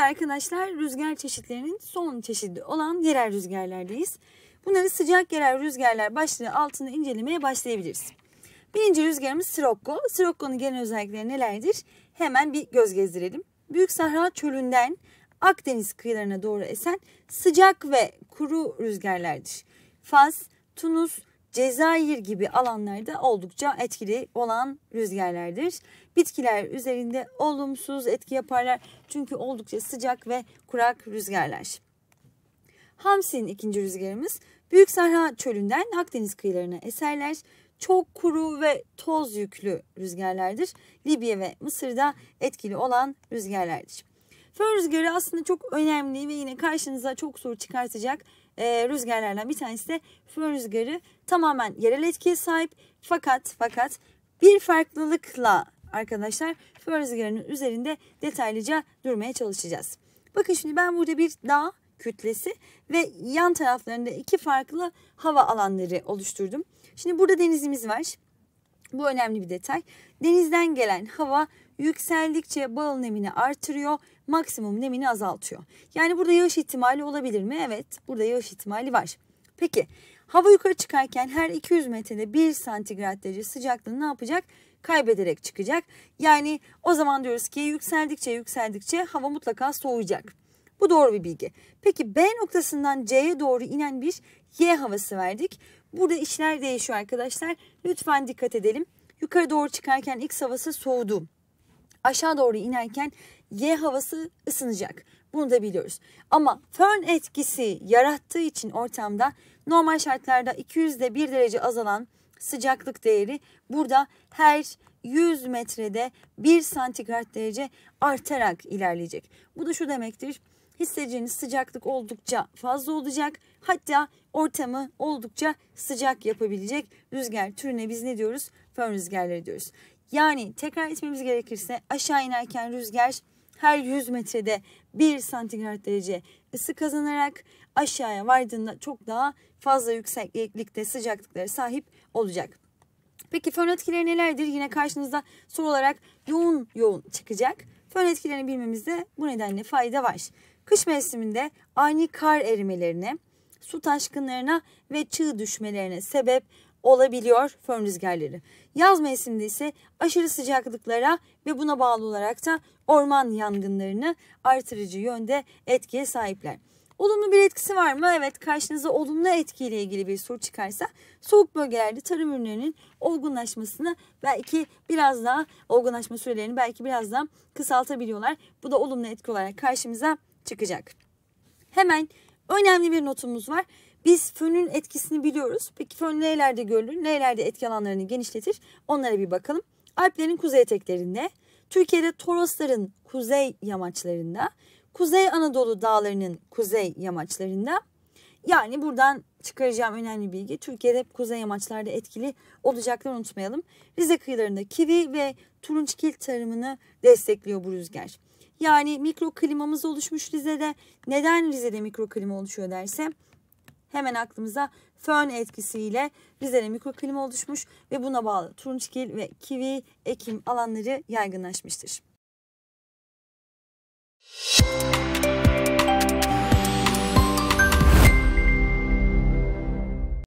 Şimdi arkadaşlar rüzgar çeşitlerinin son çeşidi olan yerel rüzgarlardayız. Bunları sıcak yerel rüzgarlar başlığı altında incelemeye başlayabiliriz. Birinci rüzgarımız Sirocco. Sirocco'nun genel özellikleri nelerdir? Hemen bir göz gezdirelim. Büyük Sahra çölünden Akdeniz kıyılarına doğru esen sıcak ve kuru rüzgarlardır. Fas, Tunus, Cezayir gibi alanlarda oldukça etkili olan rüzgarlardır. Bitkiler üzerinde olumsuz etki yaparlar çünkü oldukça sıcak ve kurak rüzgarlar. Hamsin ikinci rüzgarımız Büyük Sahra çölünden Akdeniz kıyılarına eserler. Çok kuru ve toz yüklü rüzgarlardır. Libya ve Mısır'da etkili olan rüzgarlardır. Fön rüzgarı aslında çok önemli ve yine karşınıza çok soru çıkartacak e, rüzgarlardan bir tanesi de fön rüzgarı tamamen yerel etkiye sahip fakat fakat bir farklılıkla arkadaşlar fön rüzgarının üzerinde detaylıca durmaya çalışacağız. Bakın şimdi ben burada bir dağ kütlesi ve yan taraflarında iki farklı hava alanları oluşturdum. Şimdi burada denizimiz var. Bu önemli bir detay. Denizden gelen hava yükseldikçe bal nemini artırıyor, maksimum nemini azaltıyor. Yani burada yağış ihtimali olabilir mi? Evet, burada yağış ihtimali var. Peki, hava yukarı çıkarken her 200 metrede 1 santigrat derece sıcaklığı ne yapacak? Kaybederek çıkacak. Yani o zaman diyoruz ki yükseldikçe yükseldikçe hava mutlaka soğuyacak. Bu doğru bir bilgi. Peki B noktasından C'ye doğru inen bir Y havası verdik. Burada işler değişiyor arkadaşlar. Lütfen dikkat edelim. Yukarı doğru çıkarken X havası soğudu. Aşağı doğru inerken Y havası ısınacak. Bunu da biliyoruz. Ama fön etkisi yarattığı için ortamda normal şartlarda 200'de 1 derece azalan sıcaklık değeri burada her 100 metrede 1 santigrat derece artarak ilerleyecek. Bu da şu demektir hissedeceğiniz sıcaklık oldukça fazla olacak. Hatta ortamı oldukça sıcak yapabilecek rüzgar türüne biz ne diyoruz? Fön rüzgarları diyoruz. Yani tekrar etmemiz gerekirse aşağı inerken rüzgar her 100 metrede 1 santigrat derece ısı kazanarak aşağıya vardığında çok daha fazla yükseklikte sıcaklıklara sahip olacak. Peki fön etkileri nelerdir? Yine karşınızda soru olarak yoğun yoğun çıkacak Fön etkilerini bilmemizde bu nedenle fayda var. Kış mevsiminde ani kar erimelerine, su taşkınlarına ve çığ düşmelerine sebep olabiliyor fön rüzgarları. Yaz mevsiminde ise aşırı sıcaklıklara ve buna bağlı olarak da orman yangınlarını artırıcı yönde etkiye sahipler. Olumlu bir etkisi var mı? Evet karşınıza olumlu etkiyle ilgili bir soru çıkarsa soğuk bölgelerde tarım ürünlerinin olgunlaşmasını belki biraz daha olgunlaşma sürelerini belki biraz daha kısaltabiliyorlar. Bu da olumlu etki olarak karşımıza çıkacak. Hemen önemli bir notumuz var. Biz fönün etkisini biliyoruz. Peki fön nelerde görülür? Nelerde etki alanlarını genişletir? Onlara bir bakalım. Alplerin kuzey eteklerinde, Türkiye'de Torosların kuzey yamaçlarında, Kuzey Anadolu dağlarının kuzey yamaçlarında yani buradan çıkaracağım önemli bilgi Türkiye'de hep kuzey yamaçlarda etkili olacakları unutmayalım. Rize kıyılarında kivi ve turunçgil tarımını destekliyor bu rüzgar. Yani mikro klimamız oluşmuş Rize'de. Neden Rize'de mikro klima oluşuyor derse hemen aklımıza fön etkisiyle Rize'de mikro klima oluşmuş ve buna bağlı turunçgil ve kivi ekim alanları yaygınlaşmıştır.